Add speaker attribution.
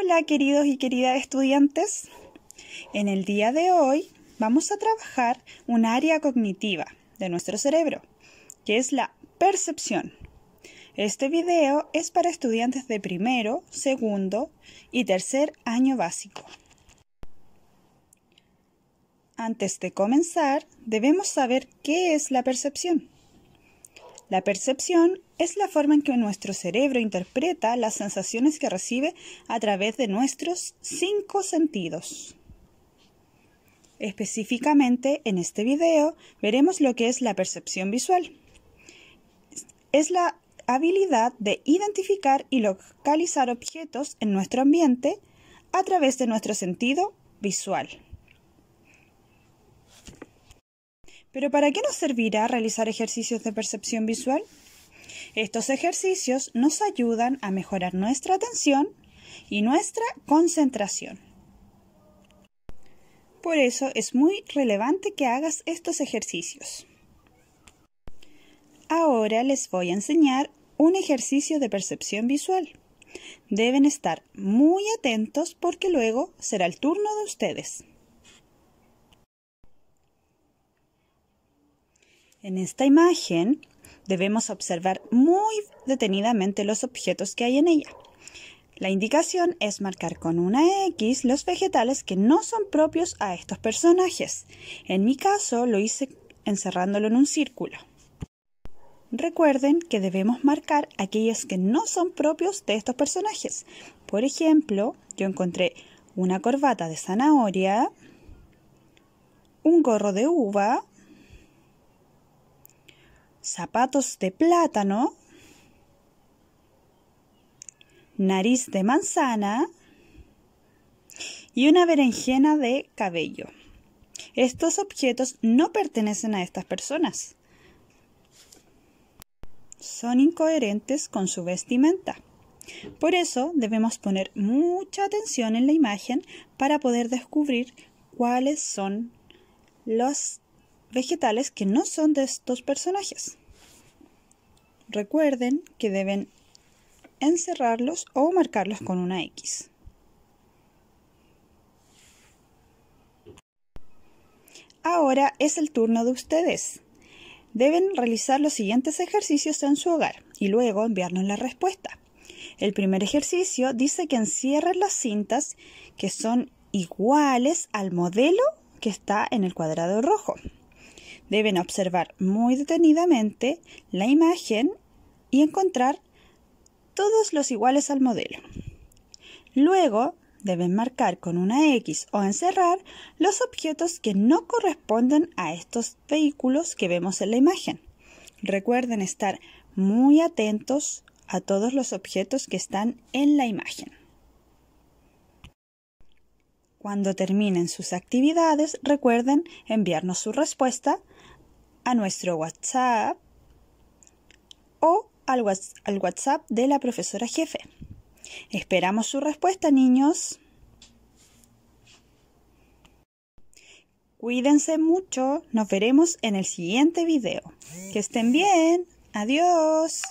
Speaker 1: Hola queridos y queridas estudiantes. En el día de hoy vamos a trabajar un área cognitiva de nuestro cerebro, que es la percepción. Este video es para estudiantes de primero, segundo y tercer año básico. Antes de comenzar, debemos saber qué es la percepción. La percepción es la forma en que nuestro cerebro interpreta las sensaciones que recibe a través de nuestros cinco sentidos. Específicamente, en este video veremos lo que es la percepción visual. Es la habilidad de identificar y localizar objetos en nuestro ambiente a través de nuestro sentido visual. Pero ¿para qué nos servirá realizar ejercicios de percepción visual? Estos ejercicios nos ayudan a mejorar nuestra atención y nuestra concentración. Por eso es muy relevante que hagas estos ejercicios. Ahora les voy a enseñar un ejercicio de percepción visual. Deben estar muy atentos porque luego será el turno de ustedes. En esta imagen debemos observar muy detenidamente los objetos que hay en ella. La indicación es marcar con una X los vegetales que no son propios a estos personajes. En mi caso lo hice encerrándolo en un círculo. Recuerden que debemos marcar aquellos que no son propios de estos personajes. Por ejemplo, yo encontré una corbata de zanahoria, un gorro de uva, zapatos de plátano, nariz de manzana y una berenjena de cabello. Estos objetos no pertenecen a estas personas. Son incoherentes con su vestimenta. Por eso debemos poner mucha atención en la imagen para poder descubrir cuáles son los vegetales que no son de estos personajes. Recuerden que deben encerrarlos o marcarlos con una X. Ahora es el turno de ustedes. Deben realizar los siguientes ejercicios en su hogar y luego enviarnos la respuesta. El primer ejercicio dice que encierren las cintas que son iguales al modelo que está en el cuadrado rojo. Deben observar muy detenidamente la imagen y encontrar todos los iguales al modelo. Luego, deben marcar con una X o encerrar los objetos que no corresponden a estos vehículos que vemos en la imagen. Recuerden estar muy atentos a todos los objetos que están en la imagen. Cuando terminen sus actividades, recuerden enviarnos su respuesta a nuestro WhatsApp o al, WhatsApp de la profesora jefe. Esperamos su respuesta, niños. Cuídense mucho. Nos veremos en el siguiente video. Que estén bien. Adiós.